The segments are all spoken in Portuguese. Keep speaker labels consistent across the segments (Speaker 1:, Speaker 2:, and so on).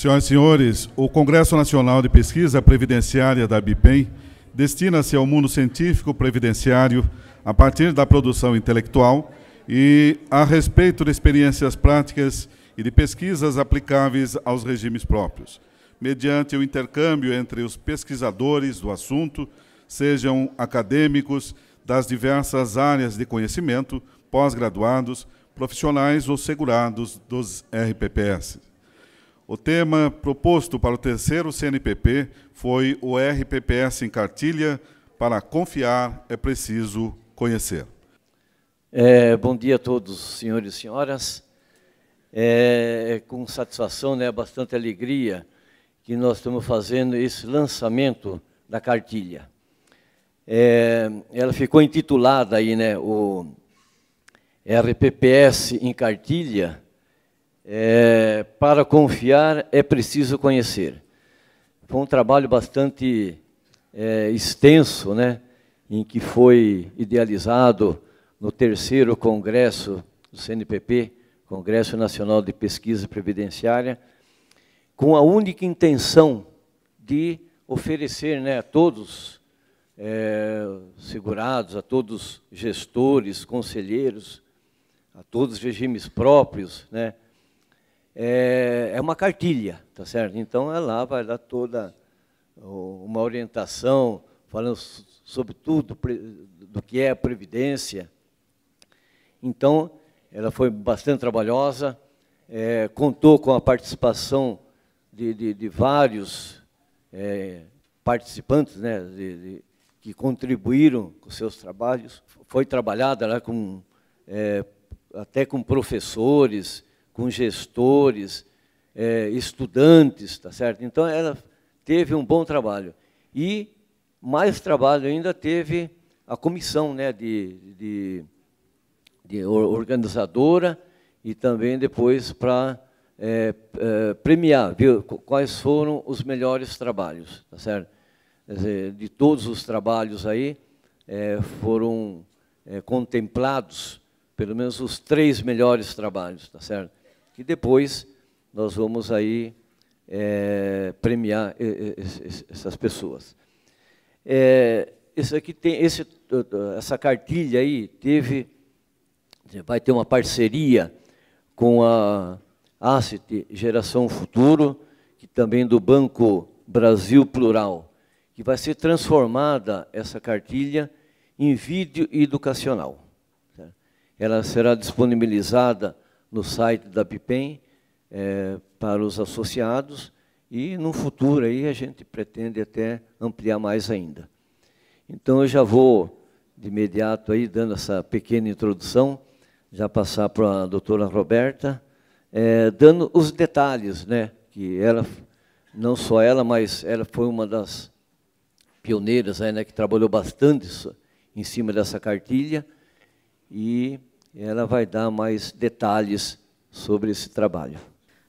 Speaker 1: Senhoras e senhores, o Congresso Nacional de Pesquisa Previdenciária da BIPEM destina-se ao mundo científico previdenciário a partir da produção intelectual e a respeito de experiências práticas e de pesquisas aplicáveis aos regimes próprios, mediante o intercâmbio entre os pesquisadores do assunto, sejam acadêmicos das diversas áreas de conhecimento, pós-graduados, profissionais ou segurados dos RPPS. O tema proposto para o terceiro CNPP foi o RPPS em cartilha, para confiar é preciso conhecer. É, bom
Speaker 2: dia a todos, senhores e senhoras. É, é com satisfação, né, bastante alegria que nós estamos fazendo esse lançamento da cartilha. É, ela ficou intitulada aí, né, o RPPS em cartilha, é, para confiar é preciso conhecer. Foi um trabalho bastante é, extenso, né, em que foi idealizado no terceiro congresso do CNPP, Congresso Nacional de Pesquisa Previdenciária, com a única intenção de oferecer né, a todos é, segurados, a todos gestores, conselheiros, a todos regimes próprios, né, é, é uma cartilha, tá certo? Então, é lá, vai dar toda uma orientação, falando sobre tudo do que é a Previdência. Então, ela foi bastante trabalhosa, é, contou com a participação de, de, de vários é, participantes né, de, que contribuíram com seus trabalhos. Foi trabalhada lá com, é, até com professores, com gestores, é, estudantes, tá certo? Então ela teve um bom trabalho. E mais trabalho ainda teve a comissão né, de, de, de organizadora e também depois para é, é, premiar viu, quais foram os melhores trabalhos, tá certo? Dizer, de todos os trabalhos aí é, foram é, contemplados pelo menos os três melhores trabalhos, tá certo? que depois nós vamos aí é, premiar essas pessoas. É, esse aqui tem, esse, essa cartilha aí teve, vai ter uma parceria com a ACT Geração Futuro, que também do Banco Brasil Plural, que vai ser transformada essa cartilha em vídeo educacional. Ela será disponibilizada no site da PIPEM é, para os associados e no futuro aí a gente pretende até ampliar mais ainda. Então eu já vou de imediato aí dando essa pequena introdução, já passar para a doutora Roberta, é, dando os detalhes, né, que ela, não só ela, mas ela foi uma das pioneiras aí, né, que trabalhou bastante isso, em cima dessa cartilha e ela vai dar mais detalhes sobre esse trabalho.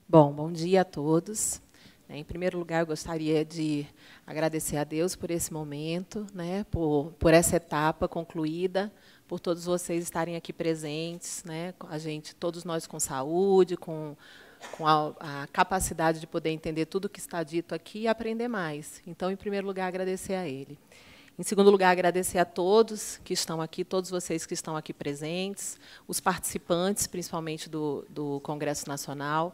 Speaker 1: Bom, bom dia a todos. Em primeiro lugar, eu gostaria de agradecer a Deus por esse momento, né, por, por essa etapa concluída, por todos vocês estarem aqui presentes, né, a gente, todos nós com saúde, com, com a, a capacidade de poder entender tudo o que está dito aqui e aprender mais. Então, em primeiro lugar, agradecer a Ele. Em segundo lugar, agradecer a todos que estão aqui, todos vocês que estão aqui presentes, os participantes, principalmente do, do Congresso Nacional,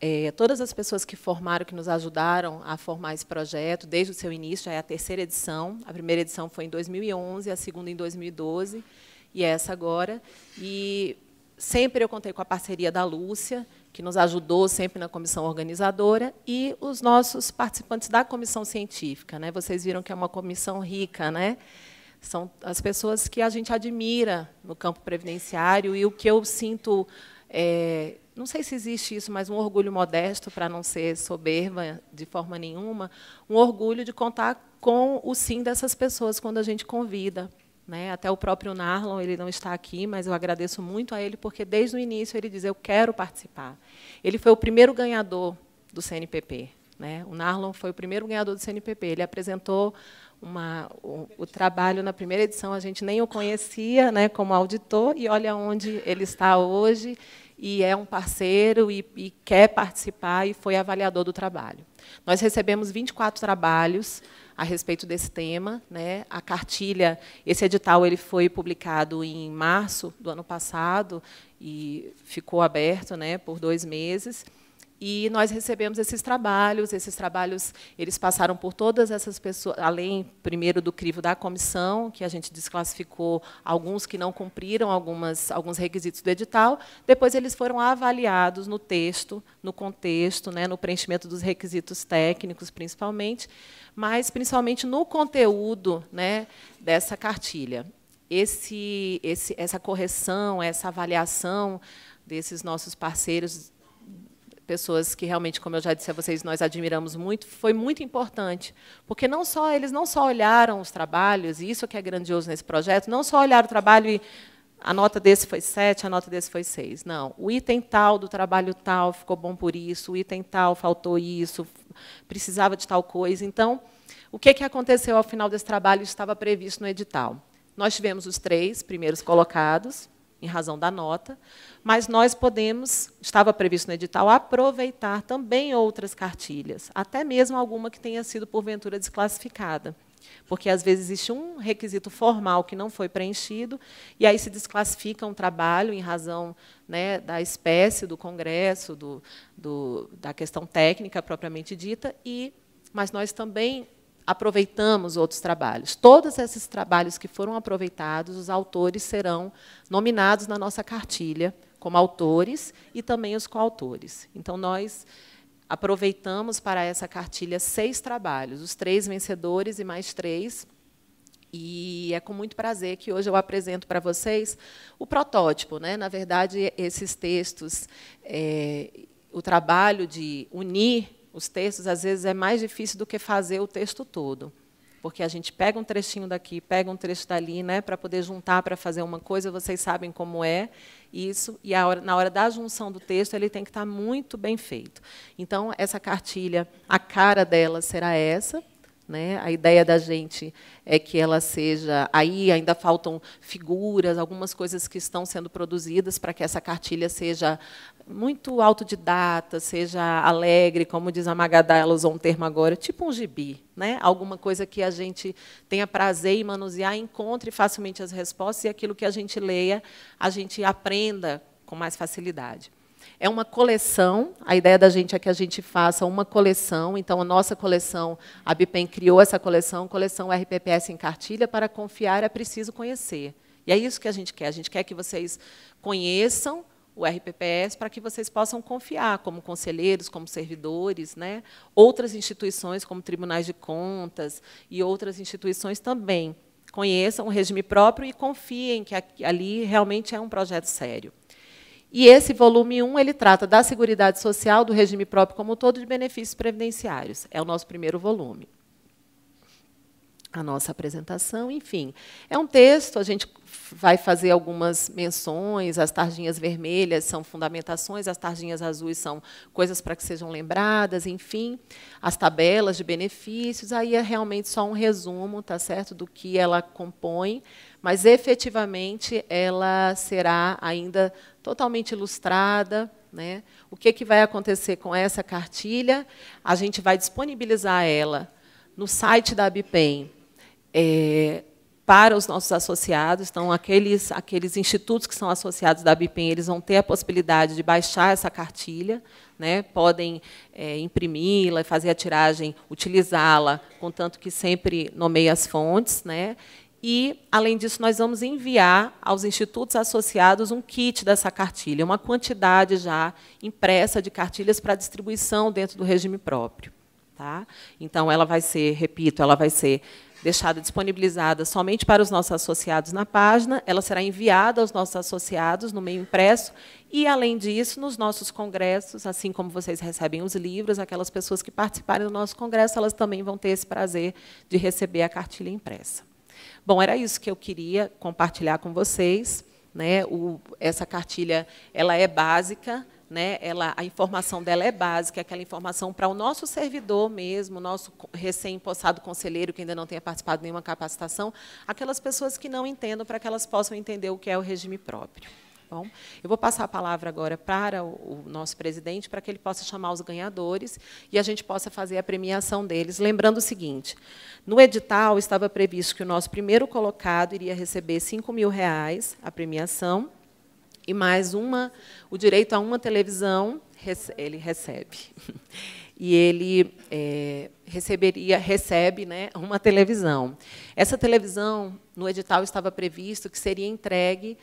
Speaker 1: é, todas as pessoas que formaram, que nos ajudaram a formar esse projeto, desde o seu início, já é a terceira edição. A primeira edição foi em 2011, a segunda em 2012 e essa agora. E Sempre eu contei com a parceria da Lúcia, que nos ajudou sempre na comissão organizadora, e os nossos participantes da comissão científica. Né? Vocês viram que é uma comissão rica, né? São as pessoas que a gente admira no campo previdenciário, e o que eu sinto, é, não sei se existe isso, mas um orgulho modesto, para não ser soberba de forma nenhuma, um orgulho de contar com o sim dessas pessoas quando a gente convida né? Até o próprio Narlon, ele não está aqui, mas eu agradeço muito a ele, porque desde o início ele diz, eu quero participar. Ele foi o primeiro ganhador do CNPP. Né? O Narlon foi o primeiro ganhador do CNPP. Ele apresentou uma, o, o, trabalho na primeira edição, a gente nem o conhecia né, como auditor, e olha onde ele está hoje, e é um parceiro, e, e quer participar, e foi avaliador do trabalho. Nós recebemos 24 trabalhos, a respeito desse tema. Né? A cartilha, esse edital ele foi publicado em março do ano passado e ficou aberto né, por dois meses. E nós recebemos esses trabalhos, esses trabalhos eles passaram por todas essas pessoas, além primeiro do crivo da comissão, que a gente desclassificou alguns que não cumpriram algumas, alguns requisitos do edital, depois eles foram avaliados no texto, no contexto, né, no preenchimento dos requisitos técnicos, principalmente, mas principalmente no conteúdo né, dessa cartilha. Esse, esse, essa correção, essa avaliação desses nossos parceiros pessoas que realmente, como eu já disse a vocês, nós admiramos muito, foi muito importante, porque não só eles não só olharam os trabalhos, e isso que é grandioso nesse projeto, não só olharam o trabalho e a nota desse foi sete, a nota desse foi seis. Não, o item tal do trabalho tal ficou bom por isso, o item tal faltou isso, precisava de tal coisa. Então, o que, que aconteceu ao final desse trabalho estava previsto no edital? Nós tivemos os três primeiros colocados, em razão da nota, mas nós podemos, estava previsto no edital, aproveitar também outras cartilhas, até mesmo alguma que tenha sido porventura desclassificada. Porque às vezes existe um requisito formal que não foi preenchido, e aí se desclassifica um trabalho em razão né, da espécie, do congresso, do, do, da questão técnica propriamente dita, e mas nós também aproveitamos outros trabalhos. Todos esses trabalhos que foram aproveitados, os autores serão nominados na nossa cartilha como autores e também os coautores. Então, nós aproveitamos para essa cartilha seis trabalhos, os três vencedores e mais três. E é com muito prazer que hoje eu apresento para vocês o protótipo. Né? Na verdade, esses textos, é, o trabalho de unir os textos, às vezes, é mais difícil do que fazer o texto todo. Porque a gente pega um trechinho daqui, pega um trecho dali, né, para poder juntar, para fazer uma coisa, vocês sabem como é isso, e hora, na hora da junção do texto, ele tem que estar tá muito bem feito. Então, essa cartilha, a cara dela será essa, né? A ideia da gente é que ela seja. Aí ainda faltam figuras, algumas coisas que estão sendo produzidas para que essa cartilha seja muito autodidata, seja alegre, como diz a Magadá, ela usou um termo agora, tipo um gibi, né? Alguma coisa que a gente tenha prazer em manusear, encontre facilmente as respostas e aquilo que a gente leia, a gente aprenda com mais facilidade. É uma coleção, a ideia da gente é que a gente faça uma coleção, então a nossa coleção, a BIPEN criou essa coleção, coleção RPPS em cartilha, para confiar é preciso conhecer. E é isso que a gente quer, a gente quer que vocês conheçam o RPPS para que vocês possam confiar como conselheiros, como servidores, né? Outras instituições como tribunais de contas e outras instituições também conheçam o regime próprio e confiem que ali realmente é um projeto sério. E esse volume 1, ele trata da Seguridade Social, do regime próprio como um todo, de benefícios previdenciários. É o nosso primeiro volume. A nossa apresentação, enfim. É um texto, a gente vai fazer algumas menções, as tarjinhas vermelhas são fundamentações, as tarjinhas azuis são coisas para que sejam lembradas, enfim, as tabelas de benefícios, aí é realmente só um resumo, tá certo, do que ela compõe, mas efetivamente ela será ainda totalmente ilustrada. Né? O que, que vai acontecer com essa cartilha? A gente vai disponibilizar ela no site da Abipem é, para os nossos associados. Então, aqueles, aqueles institutos que são associados da Abipem, eles vão ter a possibilidade de baixar essa cartilha, né? podem é, imprimi-la, fazer a tiragem, utilizá-la, contanto que sempre nomeie as fontes. Né? E, além disso, nós vamos enviar aos institutos associados um kit dessa cartilha, uma quantidade já impressa de cartilhas para distribuição dentro do regime próprio. Tá? Então, ela vai ser, repito, ela vai ser deixada disponibilizada somente para os nossos associados na página, ela será enviada aos nossos associados no meio impresso e, além disso, nos nossos congressos, assim como vocês recebem os livros, aquelas pessoas que participarem do nosso congresso, elas também vão ter esse prazer de receber a cartilha impressa. Bom, era isso que eu queria compartilhar com vocês. Né? O, essa cartilha ela é básica, né? ela, a informação dela é básica, é aquela informação para o nosso servidor mesmo, nosso recém-possado conselheiro que ainda não tenha participado de nenhuma capacitação, aquelas pessoas que não entendam, para que elas possam entender o que é o regime próprio. Bom, eu vou passar a palavra agora para o, nosso presidente, para que ele possa chamar os ganhadores e a gente possa fazer a premiação deles. Lembrando o seguinte, no edital estava previsto que o nosso primeiro colocado iria receber 5 mil reais a premiação e mais uma, o direito a uma televisão ele recebe. E ele é, receberia, recebe né, uma televisão. Essa televisão, no edital estava previsto que seria entregue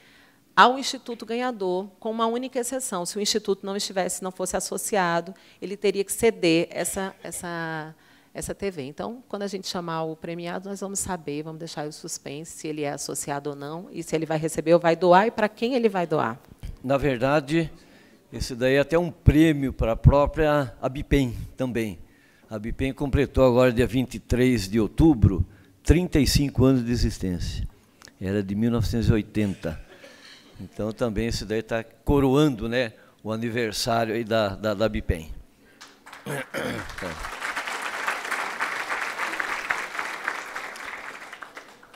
Speaker 1: ao instituto ganhador, com uma única exceção. Se o instituto não estivesse, não fosse associado, ele teria que ceder essa, essa, essa TV. Então, quando a gente chamar o premiado, nós vamos saber, vamos deixar o suspense se ele é associado ou não, e se ele vai receber ou vai doar, e para quem ele vai doar.
Speaker 2: Na verdade, esse daí é até um prêmio para a própria ABPEM também. A ABPEM completou agora, dia 23 de outubro, 35 anos de existência. Era é de 1980 então também isso daí está coroando né, o aniversário aí da, da, da BIPEM. Então,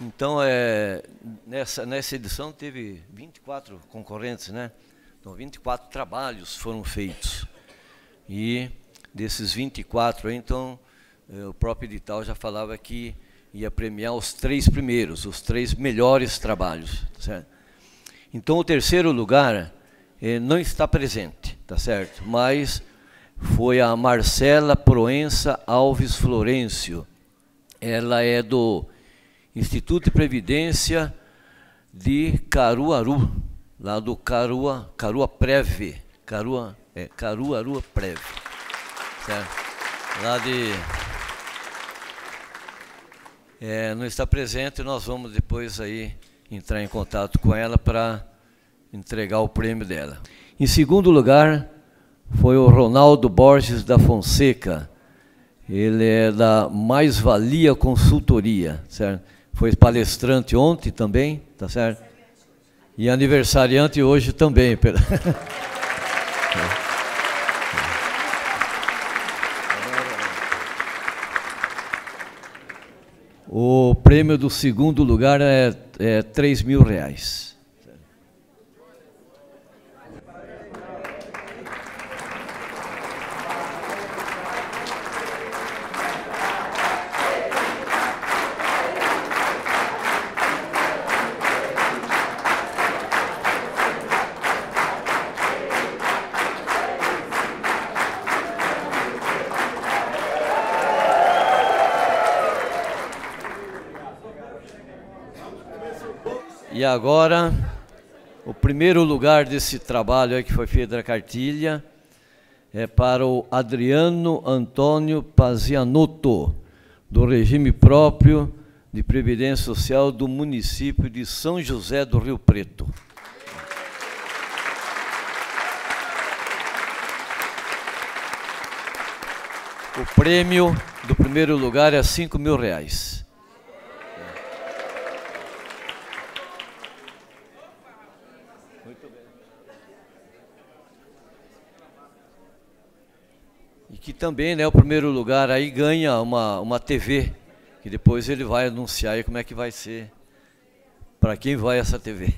Speaker 2: então, é, nessa, nessa edição teve 24 concorrentes, né? Então, 24 trabalhos foram feitos. E desses 24, então, é, o próprio edital já falava que ia premiar os três primeiros, os três melhores trabalhos. Tá certo? Então, o terceiro lugar eh, não está presente, tá certo? Mas foi a Marcela Proença Alves Florencio. Ela é do Instituto de Previdência de Caruaru, lá do Carua, Carua Preve, Carua, é, Caruaru Preve, certo? Lá de... É, não está presente, nós vamos depois aí entrar em contato com ela para entregar o prêmio dela. Em segundo lugar, foi o Ronaldo Borges da Fonseca. Ele é da Mais Valia Consultoria, certo? Foi palestrante ontem também, tá certo? E aniversariante hoje também. o prêmio do segundo lugar é é, 3 mil reais. E agora, o primeiro lugar desse trabalho que foi feito na cartilha é para o Adriano Antônio Pazianotto, do regime próprio de Previdência Social do município de São José do Rio Preto. O prêmio do primeiro lugar é 5 mil reais. também, né, o primeiro lugar aí ganha uma, uma TV, que depois ele vai anunciar aí como é que vai ser, para quem vai essa TV.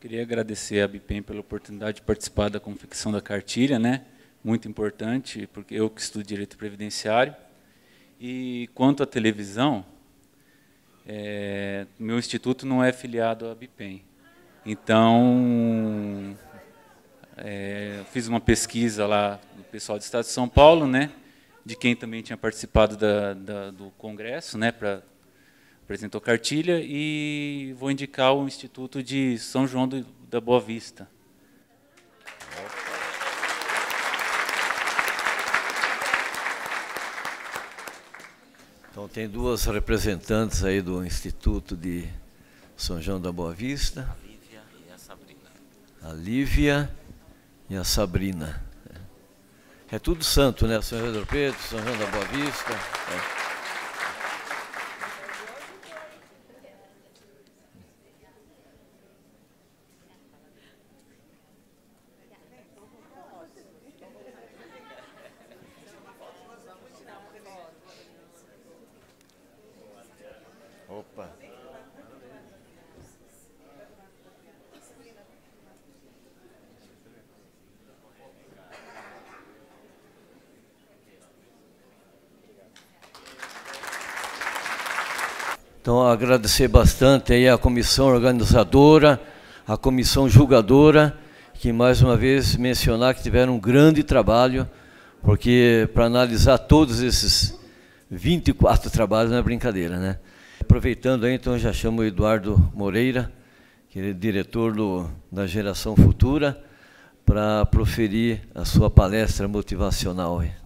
Speaker 2: Queria agradecer a BIPEM pela oportunidade de participar da confecção da cartilha, né? Muito importante, porque eu que estudo direito previdenciário. E quanto à televisão, é, meu instituto não é filiado à BIPEM. Então, é, fiz uma pesquisa lá do pessoal do Estado de São Paulo, né, de quem também tinha participado da, da, do congresso, né, para apresentou cartilha e vou indicar o Instituto de São João do, da Boa Vista. Então tem duas representantes aí do Instituto de São João da Boa Vista. A Lívia e a Sabrina. A Lívia e a Sabrina. É tudo santo, né? São Pedro Pedro, São João da Boa Vista. É. Então, agradecer bastante aí à comissão organizadora, à comissão julgadora, que mais uma vez mencionar que tiveram um grande trabalho, porque para analisar todos esses 24 trabalhos não é brincadeira, né? Aproveitando aí, então, já chamo o Eduardo Moreira, que é diretor do, da Geração Futura, para proferir a sua palestra motivacional.